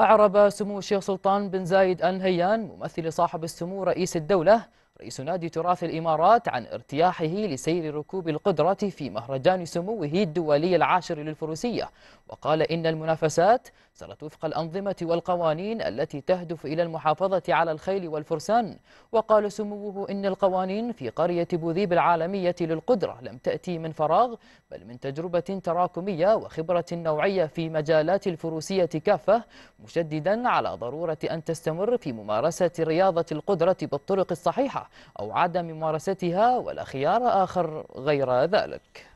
أعرب سمو الشيخ سلطان بن زايد آل نهيان ممثل صاحب السمو رئيس الدولة رئيس نادي تراث الإمارات عن ارتياحه لسير ركوب القدرة في مهرجان سموه الدولي العاشر للفروسية وقال إن المنافسات صارت وفق الأنظمة والقوانين التي تهدف إلى المحافظة على الخيل والفرسان وقال سموه إن القوانين في قرية بوذيب العالمية للقدرة لم تأتي من فراغ بل من تجربة تراكمية وخبرة نوعية في مجالات الفروسية كافة مشددا على ضرورة أن تستمر في ممارسة رياضة القدرة بالطرق الصحيحة أو عدم ممارستها ولا خيار آخر غير ذلك